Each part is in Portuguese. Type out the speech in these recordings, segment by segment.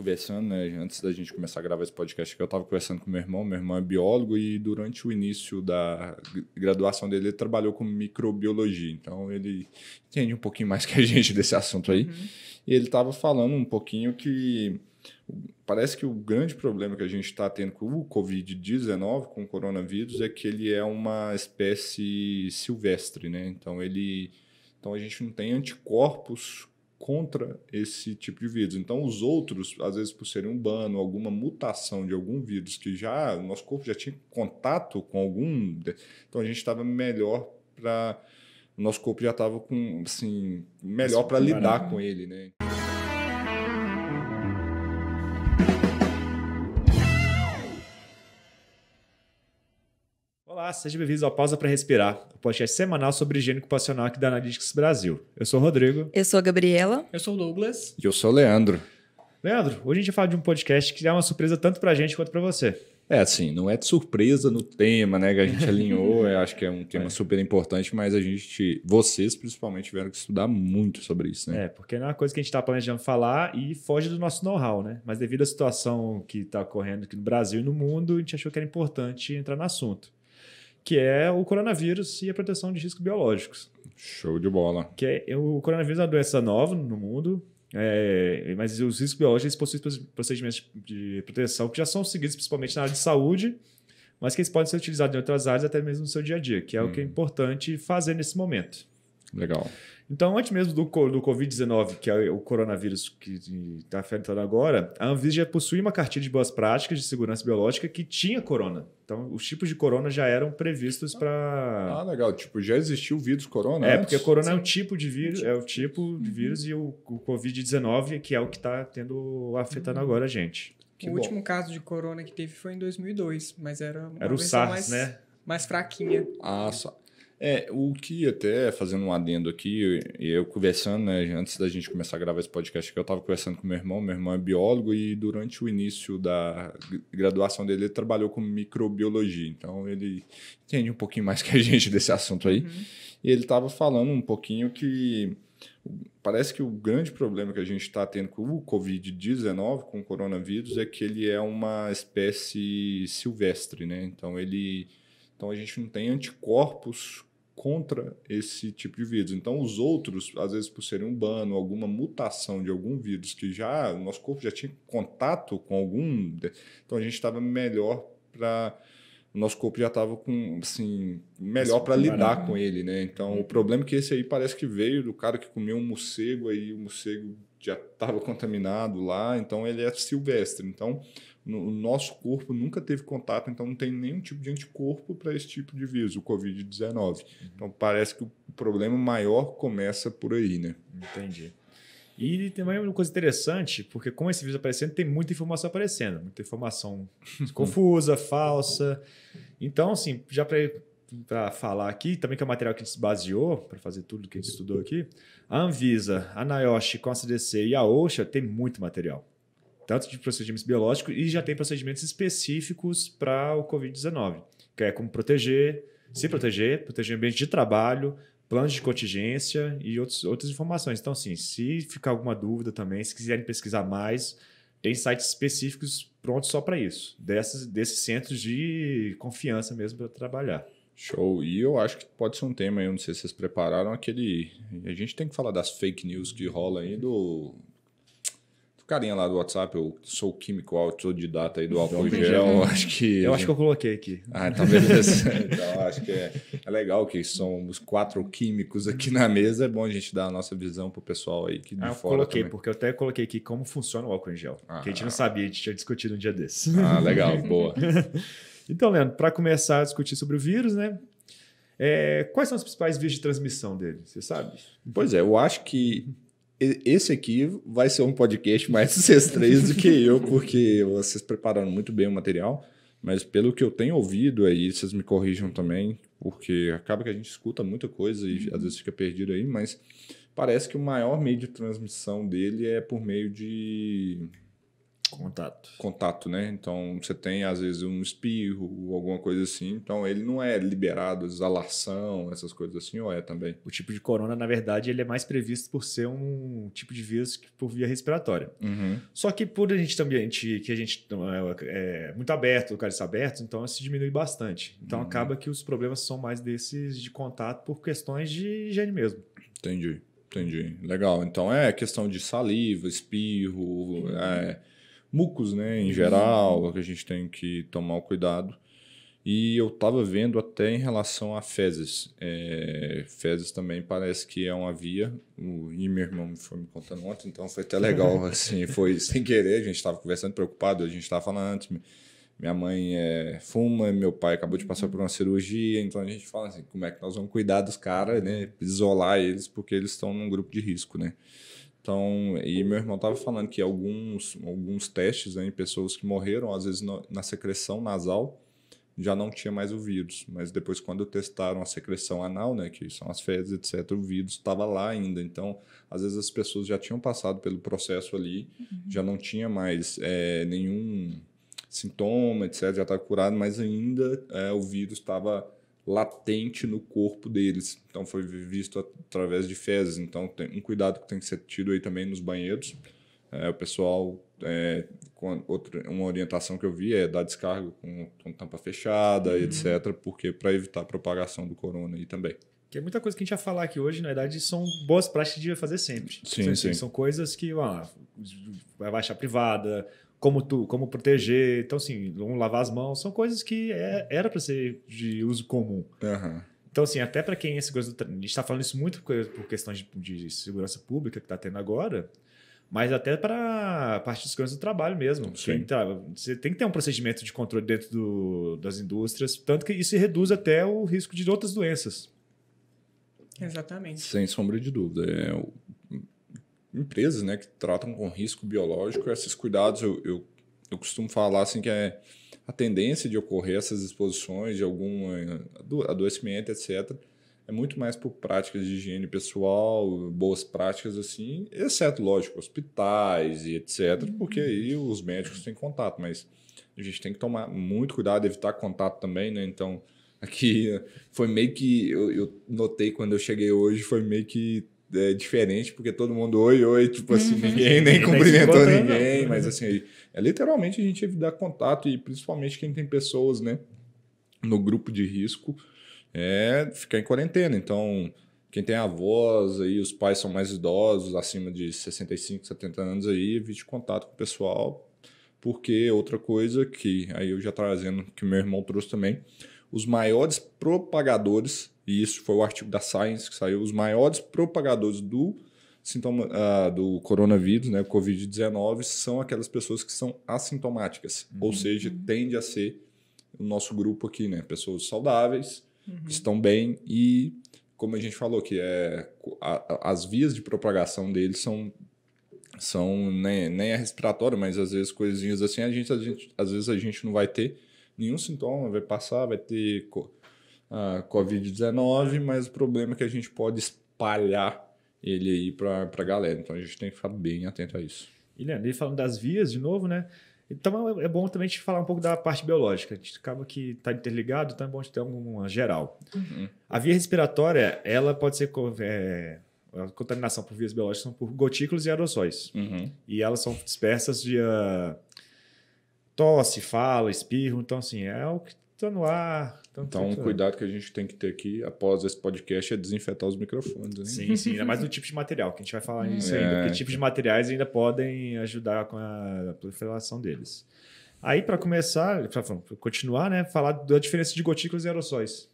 conversando, né, antes da gente começar a gravar esse podcast, que eu estava conversando com meu irmão, meu irmão é biólogo e durante o início da graduação dele ele trabalhou com microbiologia, então ele entende um pouquinho mais que a gente desse assunto aí. Uhum. E ele estava falando um pouquinho que parece que o grande problema que a gente está tendo com o Covid-19, com o coronavírus, é que ele é uma espécie silvestre, né? Então ele então a gente não tem anticorpos contra esse tipo de vírus. Então, os outros, às vezes por serem um bano, alguma mutação de algum vírus que já o nosso corpo já tinha contato com algum, então a gente estava melhor para o nosso corpo já estava com assim melhor para lidar com ele, né? Olá, sejam bem-vindos ao Pausa para Respirar, o podcast semanal sobre higiene ocupacional aqui da Analytics Brasil. Eu sou o Rodrigo. Eu sou a Gabriela. Eu sou o Douglas. E eu sou o Leandro. Leandro, hoje a gente vai falar de um podcast que é uma surpresa tanto para a gente quanto para você. É, assim, não é de surpresa no tema, né? Que a gente alinhou, eu acho que é um tema é. super importante, mas a gente, vocês principalmente, tiveram que estudar muito sobre isso, né? É, porque não é uma coisa que a gente está planejando falar e foge do nosso know-how, né? Mas devido à situação que está ocorrendo aqui no Brasil e no mundo, a gente achou que era importante entrar no assunto que é o coronavírus e a proteção de riscos biológicos. Show de bola. Que é, é o coronavírus é uma doença nova no mundo, é, mas os riscos biológicos possuem procedimentos de proteção que já são seguidos principalmente na área de saúde, mas que eles podem ser utilizados em outras áreas até mesmo no seu dia a dia, que é hum. o que é importante fazer nesse momento. Legal. Então, antes mesmo do, do Covid-19, que é o coronavírus que está afetando agora, a Anvisa já possuía uma cartilha de boas práticas de segurança biológica que tinha corona. Então, os tipos de corona já eram previstos para. Ah, legal. Tipo, já existiu o vírus corona? É, antes? porque corona é Sim. é um tipo de vírus, tipo é o tipo de uhum. vírus e o, o Covid-19, que é o que está tendo afetando uhum. agora a gente. Que o bom. último caso de corona que teve foi em 2002, mas era uma era o SARS, mais, né? mais fraquinha. Ah, só. É, o que até, fazendo um adendo aqui, eu, eu conversando, né, antes da gente começar a gravar esse podcast, que eu estava conversando com meu irmão, meu irmão é biólogo e durante o início da graduação dele ele trabalhou com microbiologia, então ele entende um pouquinho mais que a gente desse assunto aí. Uhum. E ele estava falando um pouquinho que parece que o grande problema que a gente está tendo com o Covid-19, com o coronavírus, é que ele é uma espécie silvestre, né? Então ele... Então a gente não tem anticorpos contra esse tipo de vírus. Então, os outros, às vezes por serem um bano, alguma mutação de algum vírus que já o nosso corpo já tinha contato com algum, então a gente estava melhor para o nosso corpo já estava com assim melhor para lidar com ele, né? Então hum. o problema é que esse aí parece que veio do cara que comeu um morcego aí, o morcego já estava contaminado lá, então ele é silvestre. Então no, o nosso corpo nunca teve contato, então não tem nenhum tipo de anticorpo para esse tipo de vírus, o Covid-19. Uhum. Então parece que o problema maior começa por aí, né? Entendi. E também uma coisa interessante, porque com esse vírus aparecendo, tem muita informação aparecendo, muita informação confusa, falsa. Então, assim, já para falar aqui, também que é o material que a gente se baseou para fazer tudo que a gente estudou aqui, a Anvisa, a NIOSH, com a CDC e a OSHA tem muito material tanto de procedimentos biológicos e já tem procedimentos específicos para o Covid-19, que é como proteger, se proteger, proteger o ambiente de trabalho, planos de contingência e outros, outras informações. Então, assim, se ficar alguma dúvida também, se quiserem pesquisar mais, tem sites específicos prontos só para isso, desses desses centros de confiança mesmo para trabalhar. Show. E eu acho que pode ser um tema, aí. eu não sei se vocês prepararam, aquele. A gente tem que falar das fake news que rola aí do carinha lá do WhatsApp, eu sou químico autodidata aí do álcool em gel, acho que... Eu acho que eu coloquei aqui. Ah, talvez então, então, acho que é, é, legal que somos quatro químicos aqui na mesa, é bom a gente dar a nossa visão pro pessoal aí que de ah, fora coloquei, também. porque eu até coloquei aqui como funciona o álcool em gel, ah, que a gente não ah. sabia, a gente tinha discutido um dia desses. Ah, legal, boa. então, Leandro, para começar a discutir sobre o vírus, né, é, quais são os principais vias de transmissão dele? Você sabe? Pois é, eu acho que esse aqui vai ser um podcast mais vocês três do que eu, porque vocês prepararam muito bem o material. Mas pelo que eu tenho ouvido aí, vocês me corrijam também, porque acaba que a gente escuta muita coisa e uhum. às vezes fica perdido aí, mas parece que o maior meio de transmissão dele é por meio de Contato. Contato, né? Então você tem às vezes um espirro, alguma coisa assim. Então ele não é liberado, exalação, essas coisas assim, ou é também? O tipo de corona, na verdade, ele é mais previsto por ser um tipo de vírus que por via respiratória. Uhum. Só que por a gente também, que a gente é, é muito aberto, está abertos, então se diminui bastante. Então uhum. acaba que os problemas são mais desses de contato por questões de higiene mesmo. Entendi. Entendi. Legal. Então é questão de saliva, espirro, uhum. é, mucos, né, em uhum. geral, é que a gente tem que tomar o cuidado. E eu estava vendo até em relação a fezes. É, fezes também parece que é uma via. O, e meu irmão foi me contando ontem, então foi até legal. assim, foi sem querer, a gente estava conversando preocupado, a gente estava falando antes. Minha mãe é, fuma, meu pai acabou de passar uhum. por uma cirurgia, então a gente fala assim, como é que nós vamos cuidar dos caras, né? Isolar eles, porque eles estão num grupo de risco, né? Então, e meu irmão estava falando que alguns, alguns testes né, em pessoas que morreram, às vezes no, na secreção nasal, já não tinha mais o vírus. Mas depois, quando testaram a secreção anal, né, que são as fezes, etc., o vírus estava lá ainda. Então, às vezes as pessoas já tinham passado pelo processo ali, uhum. já não tinha mais é, nenhum sintoma, etc., já estava curado, mas ainda é, o vírus estava latente no corpo deles. Então foi visto através de fezes. Então tem um cuidado que tem que ser tido aí também nos banheiros. É, o pessoal, é, outra, uma orientação que eu vi é dar descarga com, com tampa fechada, uhum. etc., porque para evitar a propagação do corona aí também. Que é muita coisa que a gente ia falar aqui hoje, na verdade, são boas práticas de fazer sempre. Sim, sim. São coisas que, ó, vai baixar privada, como tu, como proteger. Então, assim, vamos lavar as mãos. São coisas que é, era para ser de uso comum. Uhum. Então, assim, até para quem essa coisa. a gente está falando isso muito por questões de, de segurança pública que está tendo agora, mas até para a parte das coisas do trabalho mesmo. Sim. Tá, você tem que ter um procedimento de controle dentro do, das indústrias, tanto que isso reduz até o risco de outras doenças. Exatamente. Sem sombra de dúvida. É, empresas né, que tratam com risco biológico. Esses cuidados eu, eu, eu costumo falar assim que é a tendência de ocorrer essas exposições de algum eh, adoecimento, etc., é muito mais por práticas de higiene pessoal, boas práticas assim, exceto, lógico, hospitais e etc., uhum. porque aí os médicos têm contato, mas a gente tem que tomar muito cuidado, evitar contato também, né? Então, aqui foi meio que. Eu, eu notei quando eu cheguei hoje, foi meio que é, diferente, porque todo mundo oi, oi, tipo assim, uhum. ninguém nem tá cumprimentou ninguém, mas uhum. assim, é literalmente a gente evitar contato e principalmente quem tem pessoas, né, no grupo de risco, é ficar em quarentena. Então, quem tem avós aí, os pais são mais idosos, acima de 65, 70 anos aí, evite contato com o pessoal, porque outra coisa que aí eu já trazendo que meu irmão trouxe também, os maiores propagadores e isso foi o artigo da Science que saiu, os maiores propagadores do sintoma uh, do coronavírus, né, COVID-19, são aquelas pessoas que são assintomáticas, uhum. ou seja, uhum. tende a ser o nosso grupo aqui, né, pessoas saudáveis, uhum. que estão bem e como a gente falou que é a, as vias de propagação deles são são nem né, nem é respiratório, mas às vezes coisinhas assim a gente, a gente às vezes a gente não vai ter nenhum sintoma, vai passar, vai ter a Covid-19, mas o problema é que a gente pode espalhar ele aí para a galera. Então a gente tem que ficar bem atento a isso. E Leandro, falando das vias de novo, né? Então é, é bom também a gente falar um pouco da parte biológica. A gente acaba que está interligado, então é bom a gente ter uma geral. Uhum. A via respiratória, ela pode ser. É, a contaminação por vias biológicas são por gotículas e aerossóis. Uhum. E elas são dispersas via tosse, fala, espirro. Então, assim, é o que Tá no ar. então, então tá um cuidado que a gente tem que ter aqui após esse podcast é desinfetar os microfones. Né? Sim, sim. Ainda mais do tipo de material, que a gente vai falar nisso é, ainda. Que tipos então. de materiais ainda podem ajudar com a proliferação deles. Aí, para começar, para continuar, né? Falar da diferença de gotículas e aerossóis.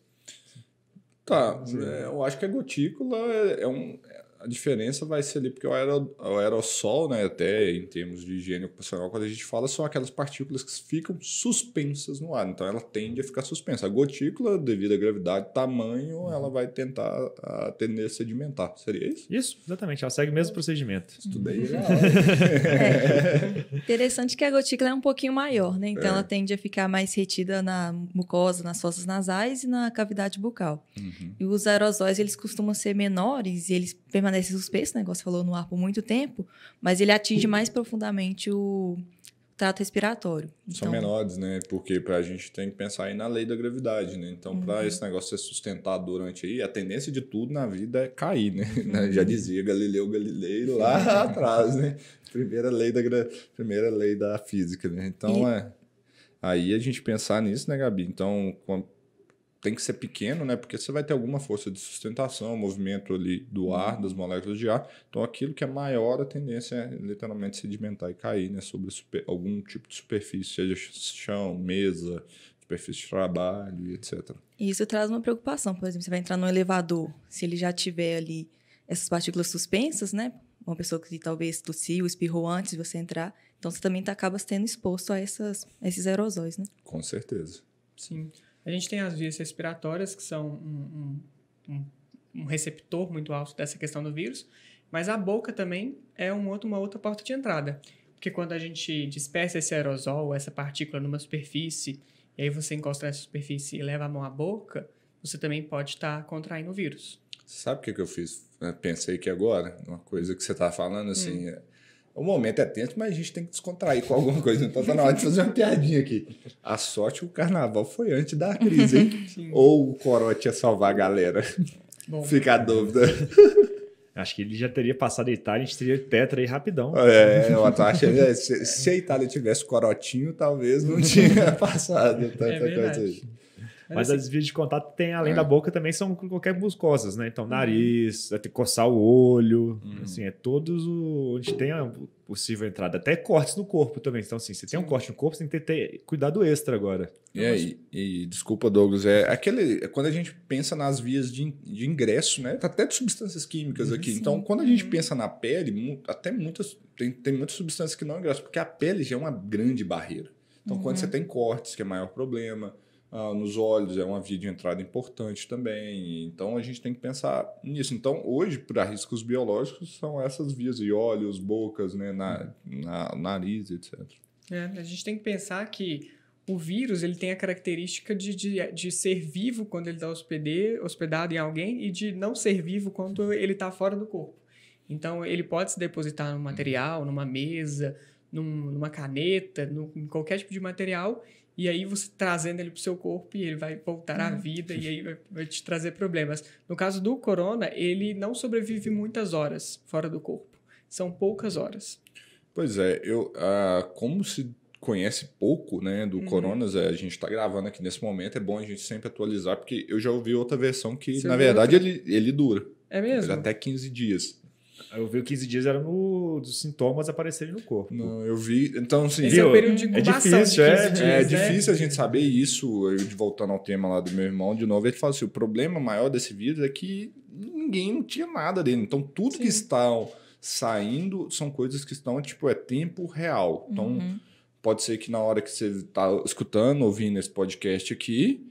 Tá, é, eu acho que a gotícula é, é um a diferença vai ser ali, porque o, aero, o aerossol, né, até em termos de higiene ocupacional, quando a gente fala, são aquelas partículas que ficam suspensas no ar. Então, ela tende a ficar suspensa. A gotícula, devido à gravidade, tamanho, uhum. ela vai tentar a, tender a sedimentar. Seria isso? Isso, exatamente. Ela segue o mesmo procedimento. Estudei. Uhum. é. Interessante que a gotícula é um pouquinho maior, né? Então, é. ela tende a ficar mais retida na mucosa, nas fossas nasais e na cavidade bucal. Uhum. E os aerossóis, eles costumam ser menores e eles permanecem permanece é suspenso, né? Você falou no ar por muito tempo, mas ele atinge mais profundamente o trato respiratório. Então... São menores, né? Porque para a gente tem que pensar aí na lei da gravidade, né? Então, uhum. para esse negócio ser sustentado durante aí, a tendência de tudo na vida é cair, né? Uhum. Já dizia Galileu Galilei lá atrás, né? Primeira lei da gra... primeira lei da física, né? Então, e... é aí a gente pensar nisso, né, Gabi? Então, tem que ser pequeno, né? Porque você vai ter alguma força de sustentação, movimento ali do uhum. ar, das moléculas de ar. Então, aquilo que é maior, a tendência é literalmente sedimentar e cair, né? Sobre super, algum tipo de superfície, seja chão, mesa, superfície de trabalho, etc. E isso traz uma preocupação. Por exemplo, você vai entrar num elevador, se ele já tiver ali essas partículas suspensas, né? Uma pessoa que talvez tossiu, espirrou antes de você entrar. Então, você também tá, acaba sendo exposto a, essas, a esses aerosóis, né? Com certeza. Sim. A gente tem as vias respiratórias, que são um, um, um receptor muito alto dessa questão do vírus, mas a boca também é um outro, uma outra porta de entrada. Porque quando a gente dispersa esse aerosol, essa partícula numa superfície, e aí você encosta nessa superfície e leva a mão à boca, você também pode estar contraindo o vírus. Sabe o que, eu fiz? Né? pensei que agora, uma coisa que você está falando assim, hum. É o momento é tenso, mas a gente tem que descontrair com alguma coisa. Então tá na hora de fazer uma piadinha aqui. A sorte é o carnaval foi antes da crise, hein? Ou o corote ia salvar a galera. Bom. Fica a dúvida. Acho que ele já teria passado a Itália, a gente teria tetra aí rapidão. É, eu acho se, se, a Itália tivesse corotinho, talvez não tinha passado tanta é coisa aí. Mas assim, as vias de contato tem, além é. da boca, também são qualquer muscosas, né? Então, uhum. nariz, uhum. coçar o olho, uhum. assim, é todos o, onde tem a possível entrada. Até cortes no corpo também. Então, assim, você tem um corte no corpo, você tem que ter, cuidado extra agora. É, e, e, desculpa, Douglas, é aquele. É quando a gente pensa nas vias de, de ingresso, né? Tá até de substâncias químicas uhum, aqui. Sim. Então, quando a gente uhum. pensa na pele, até muitas. Tem, tem muitas substâncias que não é ingressam, porque a pele já é uma grande barreira. Então, uhum. quando você tem cortes, que é maior problema, ah, nos olhos, é uma via de entrada importante também. Então a gente tem que pensar nisso. Então, hoje, para riscos biológicos, são essas vias e olhos, bocas, né, na, uhum. na, nariz, etc. É, a gente tem que pensar que o vírus ele tem a característica de, de, de ser vivo quando ele está hospedado em alguém e de não ser vivo quando ele está fora do corpo. Então, ele pode se depositar num uhum. material, numa mesa, num, numa caneta, em qualquer tipo de material e aí você trazendo ele para o seu corpo e ele vai voltar à uhum. vida e aí vai, vai, te trazer problemas. No caso do corona, ele não sobrevive muitas horas fora do corpo. São poucas horas. Pois é, eu, ah, como se conhece pouco né, do uhum. Coronas, é, a gente está gravando aqui nesse momento, é bom a gente sempre atualizar, porque eu já ouvi outra versão que, você na verdade, ele, ele dura. É mesmo? Até 15 dias. Eu vi o 15 dias era no, dos sintomas aparecerem no corpo. Não, eu vi. Então, assim. Esse é o período de é difícil, de 15 é, dias. É, é difícil a gente saber isso. Eu, voltando ao tema lá do meu irmão, de novo, ele fala assim: o problema maior desse vírus é que ninguém não tinha nada dele. Então, tudo Sim. que está saindo são coisas que estão, tipo, é tempo real. Então, uhum. pode ser que na hora que você está escutando, ouvindo esse podcast aqui,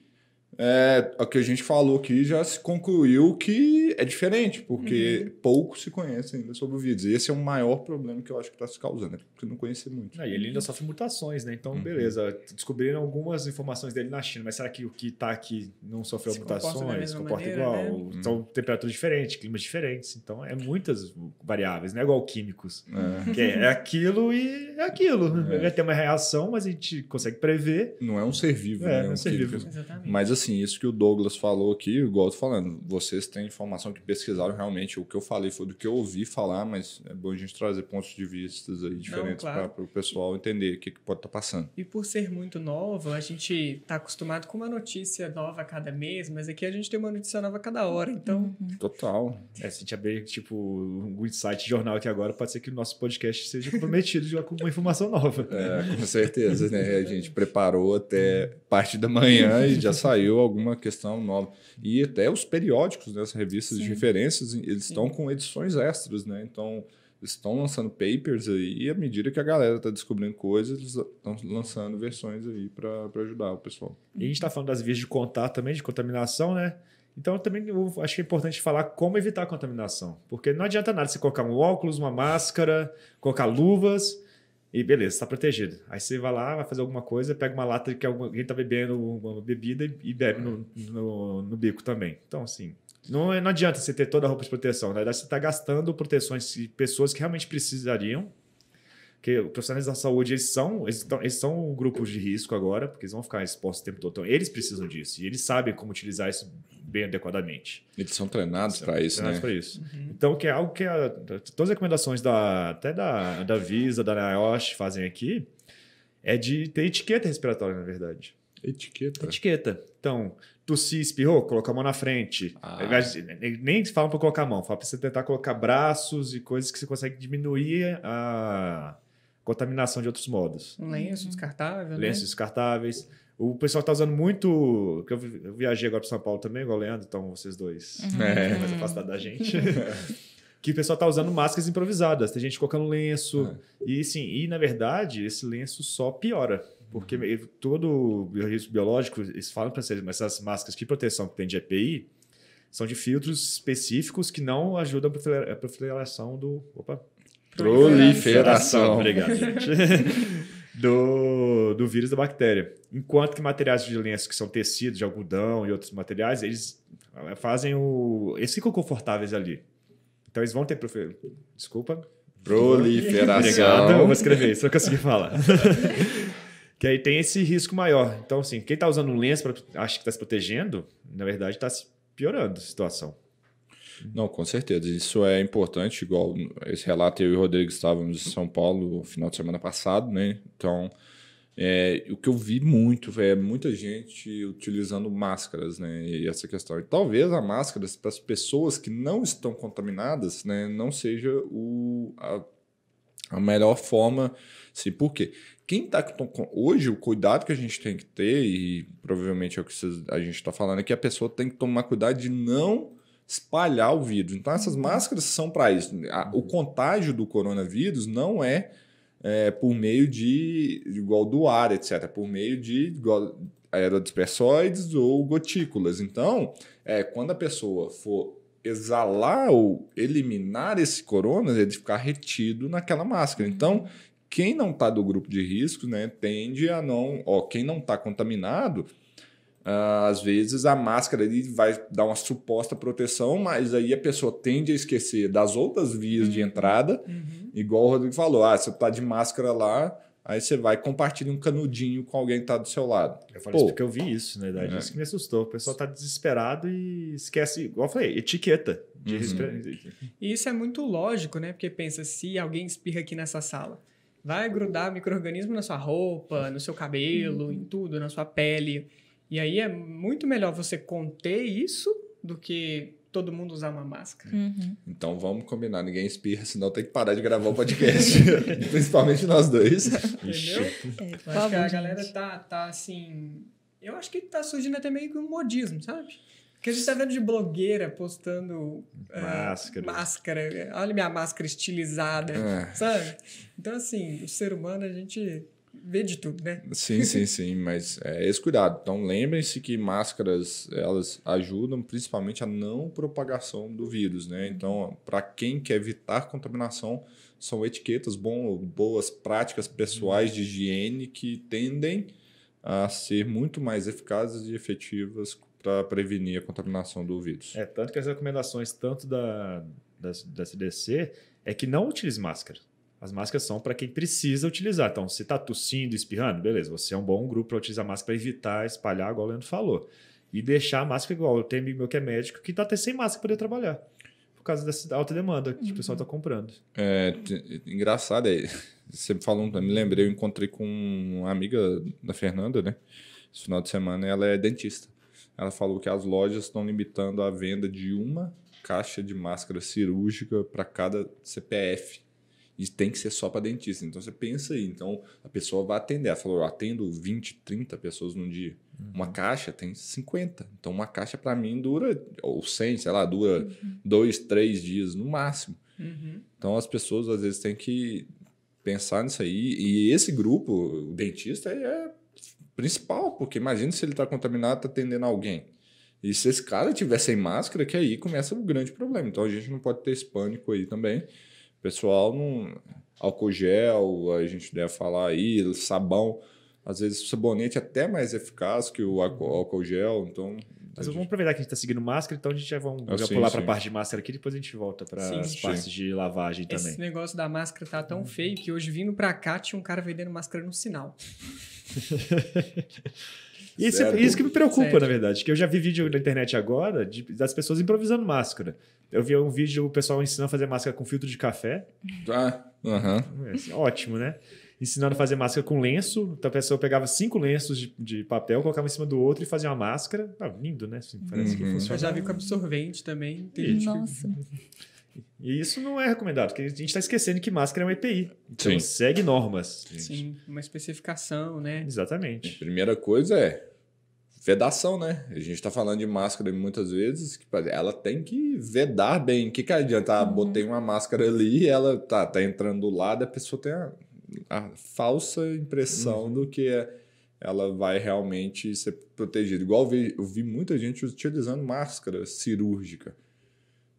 é, o que a gente falou aqui já se concluiu que é diferente, porque uhum. poucos se conhecem ainda sobre o vírus. E esse é o maior problema que eu acho que está se causando, é porque não conhecer muito. e ele ainda sofre mutações, né? Então, uhum. beleza. Descobriram algumas informações dele na China, mas será que o que está aqui não sofreu se mutações? Comporta se comporta maneira, igual? Né? temperatura uhum. temperaturas diferentes, climas diferentes. Então, é muitas variáveis, né? igual químicos. É. Que é, aquilo e é aquilo. É. Vai ter uma reação, mas a gente consegue prever. Não é um ser vivo, é, né? É um, um ser vivo. Mas, assim, isso que o Douglas falou aqui, igual eu tô falando, vocês têm informações informação que pesquisaram realmente. O que eu falei foi do que eu ouvi falar, mas é bom a gente trazer pontos de vista aí diferentes claro. para o pessoal entender o que, que pode estar tá passando. E por ser muito nova, a gente está acostumado com uma notícia nova a cada mês, mas aqui a gente tem uma notícia nova a cada hora, então. Uhum. Total. É, se a gente abrir, tipo, um site jornal aqui agora, pode ser que o nosso podcast seja prometido já com uma informação nova. É, com certeza, né? A gente preparou até parte da manhã e já saiu alguma questão nova. E até os periódicos, né? As revistas essas Sim. diferenças, eles estão com edições extras, né? Então, estão lançando papers aí, e à medida que a galera está descobrindo coisas, eles estão lançando versões aí para ajudar o pessoal. E a gente está falando das vias de contato também, de contaminação, né? Então, também acho que é importante falar como evitar a contaminação. Porque não adianta nada você colocar um óculos, uma máscara, colocar luvas e beleza, está protegido. Aí você vai lá, vai fazer alguma coisa, pega uma lata que alguém está bebendo uma bebida e bebe no, no, no bico também. Então, assim, não, é, não adianta você ter toda a roupa de proteção. Na verdade, você está gastando proteções de pessoas que realmente precisariam. Porque os profissionais da saúde, eles são, eles, tão, eles são grupos de risco agora, porque eles vão ficar expostos o tempo todo. Então, eles precisam disso. E eles sabem como utilizar isso bem adequadamente. Eles são treinados para isso, treinados né? para isso. Uhum. Então, que é algo que a, é, todas as recomendações da, até da, da Visa, da NIOSH fazem aqui, é de ter etiqueta respiratória, na verdade. Etiqueta. Etiqueta. Então, tossir, espirrou, coloca a mão na frente. Ah. Nem falam para colocar a mão, falam para você tentar colocar braços e coisas que você consegue diminuir a contaminação de outros modos. Né? lenços descartáveis Lenços né? descartáveis. O pessoal está usando muito. Eu viajei agora para São Paulo também, igual o Leandro, então vocês dois. Uhum. É. Mais afastado da gente. que o pessoal tá usando máscaras improvisadas, tem gente colocando lenço. É. E sim, e na verdade, esse lenço só piora. Porque uhum. todo risco biológico, eles falam para vocês, mas essas máscaras de proteção que tem de EPI são de filtros específicos que não ajudam a proliferação do. Opa! Proliferação. proliferação. Obrigado, gente. do, do vírus da bactéria. Enquanto que materiais de lenço, que são tecidos de algodão e outros materiais, eles eh, fazem o. Eles ficam confortáveis ali. Então eles vão ter. Profe... Desculpa. Proliferação. Obrigado, eu vou escrever, só consegui falar. que aí tem esse risco maior. Então, assim, quem está usando um lenço para acha que está se protegendo, na verdade está piorando a situação. Não, com certeza. Isso é importante, igual esse relato eu e o Rodrigo estávamos em São Paulo no final de semana passado, né? Então, é, o que eu vi muito é muita gente utilizando máscaras, né? E essa questão. E talvez a máscara, para as pessoas que não estão contaminadas, né, não seja o, a, a melhor forma. sim. por quê? Quem está hoje, o cuidado que a gente tem que ter, e provavelmente é o que a gente está falando, é que a pessoa tem que tomar cuidado de não espalhar o vírus. Então, essas uhum. máscaras são para isso. O uhum. contágio do coronavírus não é é, por meio de, igual do ar, etc., por meio de igual, aerodispersóides ou gotículas. Então, é, quando a pessoa for exalar ou eliminar esse corona, ele ficar retido naquela máscara. Uhum. Então, quem não está do grupo de risco, né, tende a não, ó, quem não está contaminado, ah, às vezes a máscara ali vai dar uma suposta proteção, mas aí a pessoa tende a esquecer das outras vias uhum. de entrada, uhum. igual o Rodrigo falou: ah, você tá de máscara lá, aí você vai compartilha um canudinho com alguém que tá do seu lado. Eu falei Pô, isso porque eu vi isso, na né? verdade. É. Isso que me assustou. O pessoal tá desesperado e esquece, igual eu falei, etiqueta. De uhum. E isso é muito lógico, né? Porque pensa, se alguém espirra aqui nessa sala. Vai grudar microorganismo na sua roupa, no seu cabelo, uhum. em tudo, na sua pele. E aí é muito melhor você conter isso do que todo mundo usar uma máscara. Uhum. Então vamos combinar, ninguém espirra, senão tem que parar de gravar o podcast. Principalmente nós dois. Entendeu? É, acho que a galera tá, tá assim. Eu acho que tá surgindo até meio que um modismo, sabe? Porque a gente tá vendo de blogueira postando é, máscara. Uh, máscara. Olha minha máscara estilizada, ah. sabe? Então, assim, o ser humano, a gente vê de tudo, né? Sim, sim, sim, mas é esse cuidado. Então lembrem-se que máscaras, elas ajudam principalmente a não propagação do vírus, né? Então, para quem quer evitar contaminação, são etiquetas bom, boas práticas pessoais de higiene que tendem a ser muito mais eficazes e efetivas para prevenir a contaminação do vírus. É, tanto que as recomendações tanto da, da, da CDC é que não utilize máscara. As máscaras são para quem precisa utilizar. Então, se está tossindo, espirrando, beleza, você é um bom grupo para utilizar a máscara para evitar espalhar, igual o Leandro falou. E deixar a máscara igual. Eu tenho meu que é médico que está até sem máscara para poder trabalhar. Por causa dessa alta demanda que uhum. o pessoal está comprando. É, engraçado, aí. É, você falou, me lembrei, eu encontrei com uma amiga da Fernanda, né? Esse final de semana, ela é dentista. Ela falou que as lojas estão limitando a venda de uma caixa de máscara cirúrgica para cada CPF e tem que ser só para dentista. Então você pensa aí, então a pessoa vai atender. Ela falou, eu atendo 20, 30 pessoas num dia. Uhum. Uma caixa tem 50. Então uma caixa para mim dura, ou 100, sei lá, dura uhum. dois, três dias no máximo. Uhum. Então as pessoas às vezes têm que pensar nisso aí. E esse grupo, o dentista, é principal, porque imagina se ele está contaminado, está atendendo alguém. E se esse cara tiver sem máscara, que aí começa o grande problema. Então a gente não pode ter esse pânico aí também pessoal não. Álcool gel, a gente deve falar aí, sabão. Às vezes o sabonete é até mais eficaz que o uhum. álcool gel, então. Mas gente... vamos aproveitar que a gente está seguindo máscara, então a gente já vamos ah, já pular para a parte de máscara aqui, depois a gente volta para as partes de lavagem também. Esse negócio da máscara tá tão uhum. feio que hoje vindo para cá tinha um cara vendendo máscara no sinal. Isso, isso que me preocupa, certo. na verdade. Que eu já vi vídeo na internet agora de, das pessoas improvisando máscara. Eu vi um vídeo o pessoal ensinando a fazer máscara com filtro de café. Ah, uhum. é, assim, ótimo, né? Ensinando a fazer máscara com lenço. Então a pessoa pegava cinco lenços de, de papel, colocava em cima do outro e fazia uma máscara. Tá lindo, né? Assim, parece uhum. que funciona. Eu já vi com absorvente também. Nossa. Que... E isso não é recomendado, porque a gente está esquecendo que máscara é um EPI. Então Sim. segue normas. Gente. Sim, uma especificação, né? Exatamente. A primeira coisa é vedação, né? A gente está falando de máscara muitas vezes, que ela tem que vedar bem. O que, que adianta? Ah, uhum. botei uma máscara ali, e ela tá, tá entrando do lado, a pessoa tem a, a falsa impressão uhum. do que é ela vai realmente ser protegida. Igual eu vi, eu vi, muita gente utilizando máscara cirúrgica.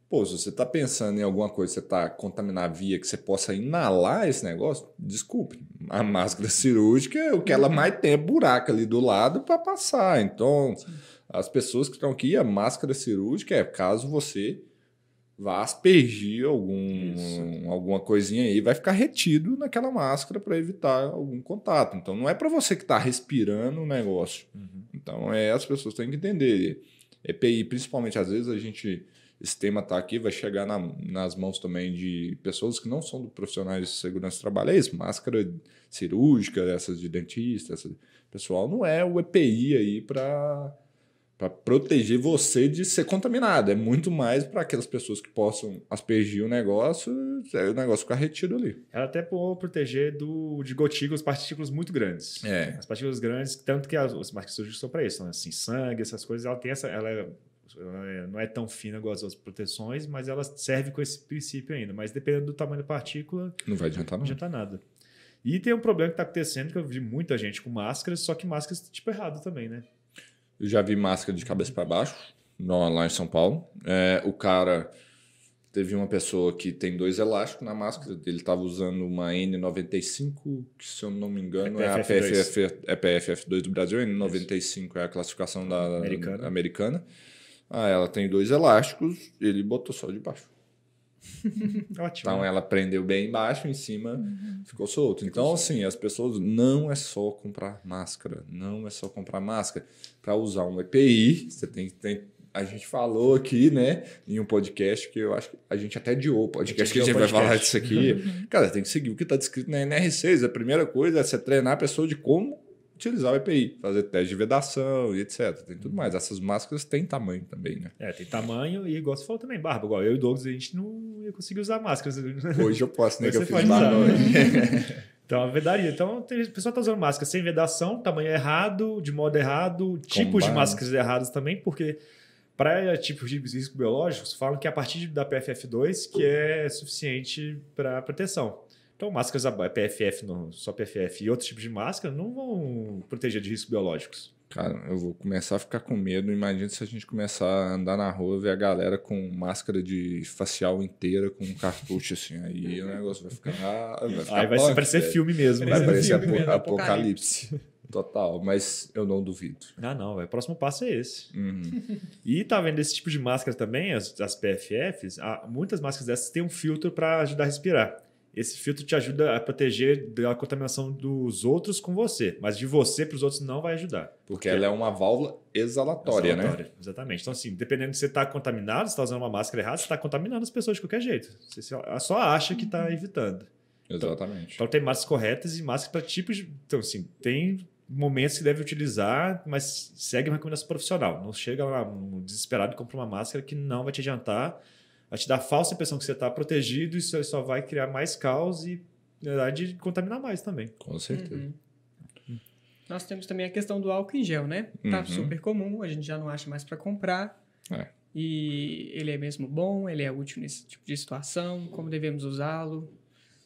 Pô, se você está pensando em alguma coisa, você está contaminar via que você possa inalar esse negócio, desculpe, a máscara cirúrgica é o que ela mais tem é buraco ali do lado para passar. Então, Sim. as pessoas que estão aqui, a máscara cirúrgica é caso você vá aspergir algum, alguma coisinha aí, vai ficar retido naquela máscara para evitar algum contato. Então, não é para você que está respirando o negócio. Uhum. Então, é as pessoas têm que entender. EPI, principalmente, às vezes a gente esse tema está aqui, vai chegar na, nas mãos também de pessoas que não são do profissionais de segurança de trabalho. É isso, máscara cirúrgica, essas de dentista, essa, pessoal, não é o EPI aí para para proteger você de ser contaminado. É muito mais para aquelas pessoas que possam aspergir o negócio, é, o negócio ficar retido ali. Ela até pode proteger do, de gotículas, partículas muito grandes. É. As partículas grandes, tanto que as, as partículas são para isso, né? assim, sangue, essas coisas, ela tem essa, ela é é, não é tão fina igual as outras proteções, mas ela serve com esse princípio ainda. Mas dependendo do tamanho da partícula. Não vai adiantar, não. Não adianta nada. E tem um problema que está acontecendo, que eu vi muita gente com máscaras, só que máscaras tipo errado também, né? Eu já vi máscara de cabeça para baixo, lá em São Paulo. É, o cara. Teve uma pessoa que tem dois elásticos na máscara, ele estava usando uma N95, que se eu não me engano é, a é PFF, PFF2 é do Brasil, N95 é a classificação da americana. americana. Ah, ela tem dois elásticos, ele botou só de baixo. Ótimo. Então ela prendeu bem embaixo, em cima uhum. ficou solto. Ficou então, solto. assim, as pessoas não é só comprar máscara, não é só comprar máscara. Para usar um EPI, você tem que ter. A gente falou aqui, né, em um podcast que eu acho que a gente até adiou o podcast que a é gente vai falar disso aqui. Cara, tem que seguir o que está descrito na NR6. A primeira coisa é você treinar a pessoa de como utilizar o EPI, fazer teste de vedação e etc. Tem tudo mais. Uhum. Essas máscaras têm tamanho também, né? É, tem tamanho e igual você falou também, barba. Igual eu e Douglas, a gente não ia conseguir usar máscaras. Hoje eu posso, né? que eu fiz barba né? Então, a é vedaria. Então, o pessoal tá usando máscara sem vedação, tamanho errado, de modo errado, tipos de máscaras errados também, porque para tipos de risco biológicos, falam que é a partir da PFF2 que é suficiente para proteção. Então, máscaras PFF, só PFF e outros tipos de máscara não vão proteger de riscos biológicos. Cara, eu vou começar a ficar com medo. Imagina se a gente começar a andar na rua ver a galera com máscara de facial inteira, com um cartucho assim. Aí o negócio vai ficar. Ah, vai ficar aí vai parecer filme mesmo. Vai né? parecer ap apocalipse. apocalipse. Total, mas eu não duvido. Ah, não, o próximo passo é esse. Uhum. e tá vendo esse tipo de máscara também, as, as PFFs, ah, muitas máscaras dessas têm um filtro para ajudar a respirar esse filtro te ajuda a proteger da contaminação dos outros com você, mas de você para os outros não vai ajudar. Porque, porque ela é uma válvula exalatória, né? exalatória, né? Exatamente. Então, assim, dependendo se você está contaminado, se está usando uma máscara errada, você está contaminando as pessoas de qualquer jeito. Você só acha que está uhum. evitando. Então, exatamente. Então, então, tem máscaras corretas e máscaras para tipos de. Então, assim, tem momentos que deve utilizar, mas segue uma recomendação profissional. Não chega lá um desesperado e compra uma máscara que não vai te adiantar Vai te dar a falsa impressão que você está protegido e isso só vai criar mais caos e, na verdade, contaminar mais também. Com certeza. Uhum. Nós temos também a questão do álcool em gel, né? Tá uhum. super comum, a gente já não acha mais para comprar. É. E ele é mesmo bom, ele é útil nesse tipo de situação, como devemos usá-lo?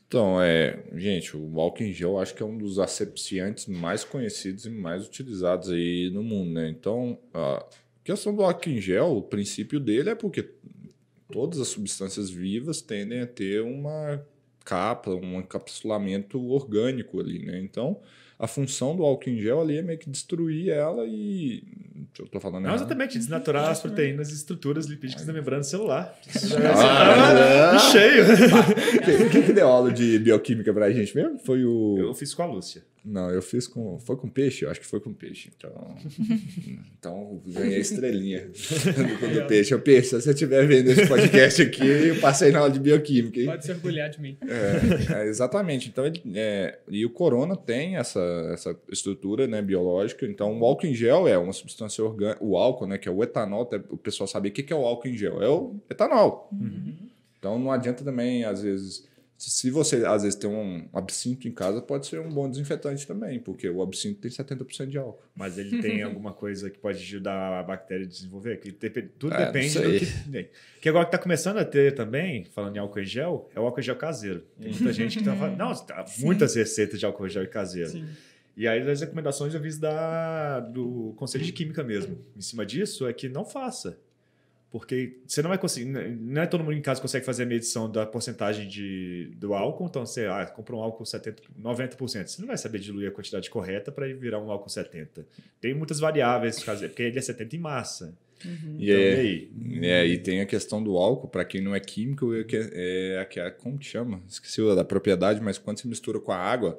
Então, é, gente, o álcool em gel acho que é um dos asepsiantes mais conhecidos e mais utilizados aí no mundo, né? Então, a questão do álcool em gel, o princípio dele é porque todas as substâncias vivas tendem a ter uma capa, um encapsulamento orgânico ali, né? Então, a função do álcool em gel ali é meio que destruir ela e. Eu tô falando Não, exatamente, desnaturar as proteínas e estruturas lipídicas da membrana celular. É ah, ah, cheio! O quem que deu aula de bioquímica pra gente mesmo? Foi o. Eu fiz com a Lúcia. Não, eu fiz com. Foi com peixe? Eu acho que foi com peixe. Então, então ganhei estrelinha do, do peixe. Eu peixe, se você estiver vendo esse podcast aqui, eu passei na aula de bioquímica. Hein? Pode se orgulhar de mim. É, é, exatamente. Então, ele, é, e o corona tem essa, essa estrutura né, biológica. Então, o álcool em gel é uma substância orgânica. O álcool, né, que é o etanol, até o pessoal saber o que é o álcool em gel. É o etanol. Uhum. Então, não adianta também, às vezes se você, às vezes, tem um absinto em casa, pode ser um bom desinfetante também, porque o absinto tem 70% de álcool. Mas ele tem alguma coisa que pode ajudar a bactéria a desenvolver? Que tudo é, depende do que... Que agora que tá começando a ter também, falando em álcool em gel, é o álcool em gel caseiro. Tem hum. muita gente que está falando... Não, tá muitas receitas de álcool em gel caseiro. Sim. E aí, as recomendações eu vi da, do Conselho de Química mesmo. Em cima disso, é que não faça. Porque você não vai conseguir. Né, não é todo mundo em casa que consegue fazer a medição da porcentagem de, do álcool. Então, você ah, compra um álcool 70, 90%. Você não vai saber diluir a quantidade correta para virar um álcool 70%. Tem muitas variáveis, porque ele é 70% em massa. Uhum. E, então, é, e, aí? É, e tem a questão do álcool, para quem não é químico, é, é, é, é como te chama? Esqueci da propriedade, mas quando você mistura com a água,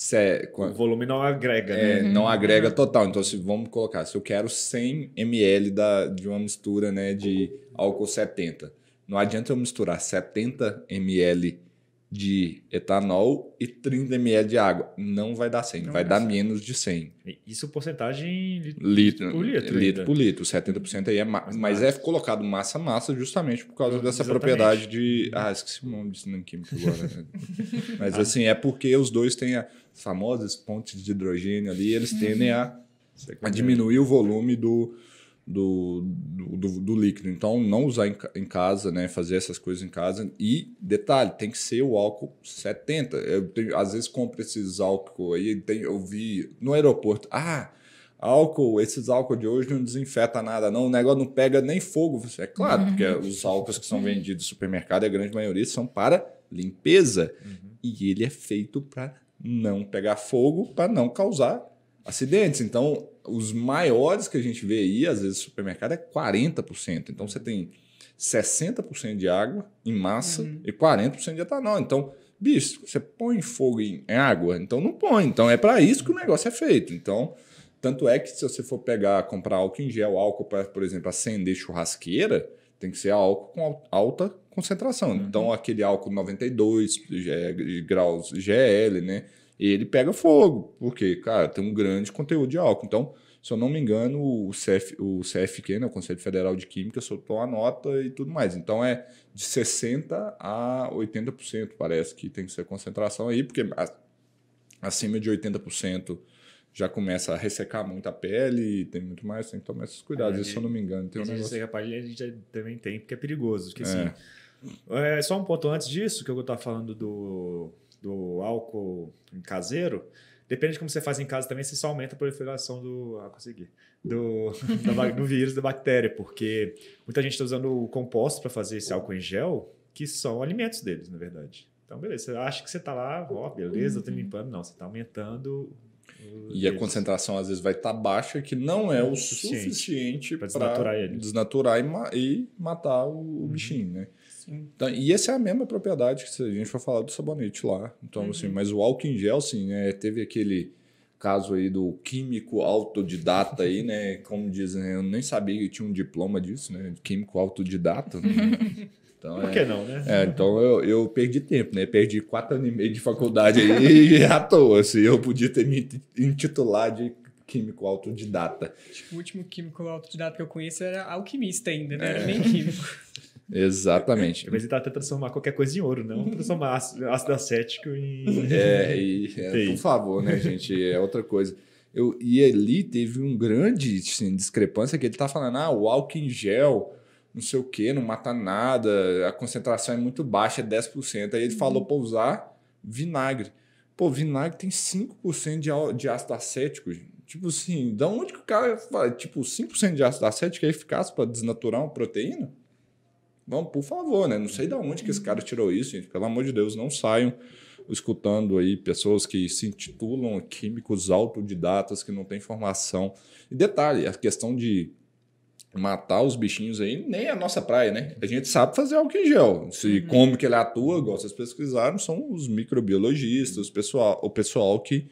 se, é o volume não agrega, é, né? Não uhum. agrega uhum. total. Então, se vamos colocar, se eu quero 100 ml da, de uma mistura né, de álcool 70, não adianta eu misturar 70 ml de etanol e 30 ml de água. Não vai dar 100, não vai é dar 100. menos de 100. Isso porcentagem litro, litro por litro. Litro por litro, 70% aí é ma mas, mas é colocado massa massa justamente por causa dessa Exatamente. propriedade de... Ah, esqueci o nome disso é químico agora. Né? mas assim, é porque os dois têm... A famosas pontes de hidrogênio ali, eles uhum. tendem a, a, diminuir o volume do do, do, do, do, líquido. Então, não usar em, em casa, né? Fazer essas coisas em casa. E, detalhe, tem que ser o álcool 70. Eu tenho, às vezes compro esses álcool aí, tem, eu vi no aeroporto. Ah, álcool, esses álcool de hoje não desinfeta nada, não. O negócio não pega nem fogo. É claro, porque uhum. os álcools que são uhum. vendidos no supermercado, a grande maioria são para limpeza. Uhum. E ele é feito para não pegar fogo para não causar acidentes. Então, os maiores que a gente vê aí, às vezes, supermercado é 40%. Então, você tem 60% de água em massa uhum. e 40% de etanol. Então, bicho, você põe fogo em, em água? Então, não põe. Então, é para isso que o negócio é feito. Então, tanto é que se você for pegar, comprar álcool em gel, álcool para, por exemplo, acender churrasqueira, tem que ser álcool com alta concentração. Uhum. Então, aquele álcool 92 eh, graus GL, né? Ele pega fogo, porque, cara, tem um grande conteúdo de álcool. Então, se eu não me engano, o, CF, o CFQ, né, o Conselho Federal de Química, soltou a nota e tudo mais. Então é de 60% a 80%, parece que tem que ser concentração aí, porque acima de 80% já começa a ressecar muito a pele, tem muito mais, tem que tomar esses cuidados, é, se eu não me engano. Tem um negócio... a gente também tem, porque é perigoso, porque é. assim é, só um ponto antes disso, que eu estava falando do, do álcool caseiro. Depende de como você faz em casa também, se só aumenta a proliferação do. Ah, consegui. Do, da, do vírus, da bactéria, porque muita gente está usando o composto para fazer esse álcool em gel, que são alimentos deles, na verdade. Então, beleza, você acha que você está lá, ó, beleza, eu uhum. limpando. Não, você está aumentando e a concentração às vezes vai estar tá baixa, que não é o suficiente para desnaturar, desnaturar e, ma e, matar o, uhum. bichinho, né? Sim. Então, e essa é a mesma propriedade que a gente foi falar do sabonete lá. Então, uhum. assim, mas o álcool em gel, sim, né, teve aquele caso aí do químico autodidata aí, né? Como dizem, né? eu nem sabia que tinha um diploma disso, né? Químico autodidata. Né? Então, Por é que é, não, né? É, então eu, eu perdi tempo, né? Perdi quatro anos e meio de faculdade aí à toa. Assim, eu podia ter me intitular de químico autodidata. Acho que o último químico autodidata que eu conheço era alquimista ainda, né? É. Nem químico. Exatamente. Mas ele tá até transformar qualquer coisa em ouro, não né? transformar ácido, acético em. É, e, é, por favor, né, gente? É outra coisa. Eu, e ali teve um grande assim, discrepância que ele tá falando: ah, o álcool em gel, não sei o que, não mata nada, a concentração é muito baixa, é 10%. Aí ele uhum. falou para usar vinagre. Pô, vinagre tem 5% de, de ácido acético, gente. Tipo assim, da onde que o cara fala, tipo, 5% de ácido acético é eficaz para desnaturar uma proteína? Vamos, por favor, né? Não sei de onde que esse cara tirou isso, gente. Pelo amor de Deus, não saiam escutando aí pessoas que se intitulam químicos autodidatas, que não têm formação. E detalhe, a questão de matar os bichinhos aí nem é a nossa praia, né? A gente sabe fazer álcool em gel. Se uhum. como que ele atua, igual vocês pesquisaram, são os microbiologistas, o pessoal, o pessoal que